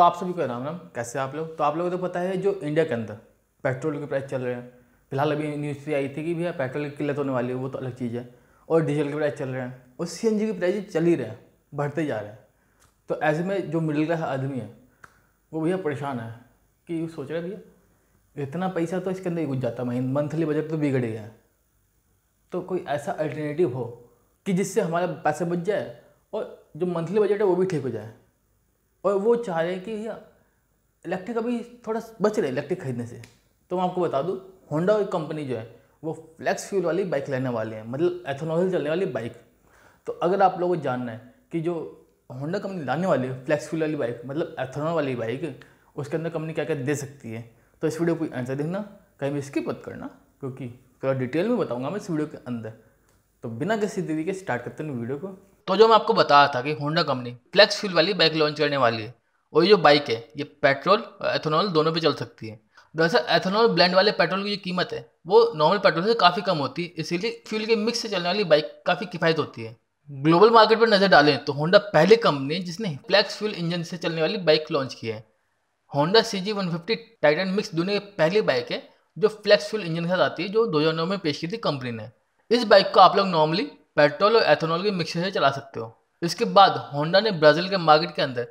तो आप सभी को राम राम कैसे आप लोग तो आप लोगों को तो पता है जो इंडिया के अंदर पेट्रोल के प्राइस चल रहे हैं फिलहाल अभी न्यूज़ भी आई थी कि भैया पेट्रोल की किल्लत होने वाली है वो तो अलग चीज़ है और डीजल के प्राइस चल रहे हैं और सी एन जी के प्राइस चल ही रहे हैं बढ़ते जा रहे हैं तो ऐसे में जो मिडिल क्लास आदमी है वो भैया परेशान है कि सोच रहे भैया इतना पैसा तो इसके अंदर ही घुस जाता महीने मंथली बजट तो बिगड़ गया है तो कोई ऐसा अल्टरनेटिव हो कि जिससे हमारा पैसा बच जाए और जो मंथली बजट है वो भी ठीक हो जाए और वो चाह रहे हैं कि भैया इलेक्ट्रिक अभी थोड़ा बच रहे इलेक्ट्रिक खरीदने से तो मैं आपको बता दूँ होंडा कंपनी जो है वो फ्लैक्स फ्यूल वाली बाइक लेने वाले हैं मतलब एथोनोल चलने वाली बाइक तो अगर आप लोगों को जानना है कि जो होंडा कंपनी लाने वाली है फ्लैक्स फ्यूल वाली बाइक मतलब एथेनॉल वाली बाइक उसके अंदर कंपनी क्या क्या दे सकती है तो इस वीडियो को आंसर देखना कहीं भी स्किप मत करना क्योंकि थोड़ा डिटेल में बताऊंगा मैं इस वीडियो के अंदर तो बिना किसी देरी के स्टार्ट करते हैं वीडियो को तो जो मैं आपको बता रहा था कि होंडा कंपनी फ्लैक्स फ्यूल वाली बाइक लॉन्च करने वाली है और ये जो बाइक है ये पेट्रोल और एथेनॉल दोनों पे चल सकती है दरअसल एथेनॉल ब्लेंड वाले पेट्रोल की जो कीमत है वो नॉर्मल पेट्रोल से काफ़ी कम होती है इसीलिए फ्यूल के मिक्स से चलने वाली बाइक काफ़ी किफ़ायत होती है ग्लोबल मार्केट पर नज़र डालें तो होंडा पहली कंपनी जिसने फ्लैक्स फ्यूल इंजन से चलने वाली बाइक लॉन्च की है Honda C G one fifty Titan mix दुनिया की पहली बाइक है जो फ्लैक्स फ्यूल इंजन के साथ आती है जो दो में पेश की थी कंपनी ने इस बाइक को आप लोग नॉर्मली पेट्रोल और एथेनॉल के मिक्सर से चला सकते हो इसके बाद होंडा ने ब्राज़ील के मार्केट के अंदर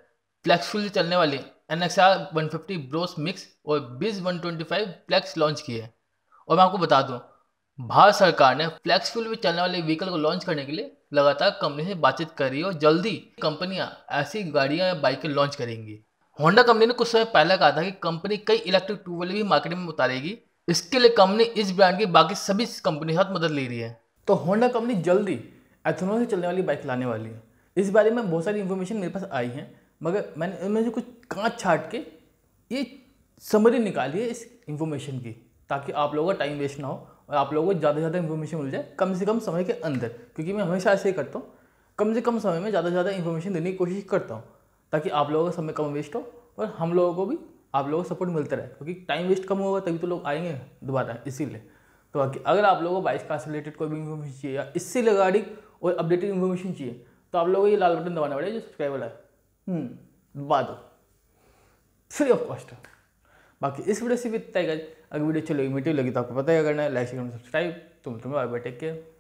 फ्लैक्सफुल चलने वाली N X R one fifty Bros mix और बीस one twenty five flex launch की है और मैं आपको बता दूं भारत सरकार ने फ्लैक्सफुल में चलने वाले व्हीकल को लॉन्च करने के लिए लगातार कंपनी से बातचीत कर रही है और जल्दी कंपनियां ऐसी गाड़ियां या बाइकें लॉन्च करेंगी होंडा कंपनी ने कुछ समय पहले कहा था कि कंपनी कई इलेक्ट्रिक टू व्हीलर भी मार्केट में उतारेगी इसके लिए कंपनी इस ब्रांड की बाकी सभी कंपनी के साथ मदद ले रही है तो होंडा कंपनी जल्दी एथेनॉल से चलने वाली बाइक लाने वाली है इस बारे में बहुत सारी इन्फॉर्मेशन मेरे पास आई है मगर मैंने उनमें से कुछ कांच छाट के ये समरी निकाली है इस इन्फॉर्मेशन की ताकि आप लोगों का टाइम वेस्ट ना हो और आप लोगों को ज़्यादा से ज़्यादा इन्फॉर्मेशन मिल जाए कम से कम समय के अंदर क्योंकि मैं हमेशा ऐसे ही करता हूँ कम से कम समय में ज़्यादा से ज़्यादा इन्फॉर्मेशन देने की कोशिश करता हूँ ताकि आप लोगों का समय कम वेस्ट हो और हम लोगों को भी आप लोगों को सपोर्ट मिलता रहे क्योंकि टाइम वेस्ट कम होगा तभी तो लोग आएंगे दोबारा इसीलिए तो अगर आप लोगों को बाइस कास्ट से रिलेटेड कोई भी इन्फॉर्मेशन चाहिए या इससे रिगार्डिंग और अपडेटेड इन्फॉर्मेशन चाहिए तो आप लोगों को ये लाल बटन दबाना पड़ेगा जो सब्सक्राइब वाला है दबा दो फ्री ऑफ कॉस्ट बाकी इस वीडियो से भी तय अगर वीडियो अच्छी लगी मीटिंग लगी तो आपको पता ही करना है लाइक सब्सक्राइब तुम तुम्हें बाय बाय टेक केयर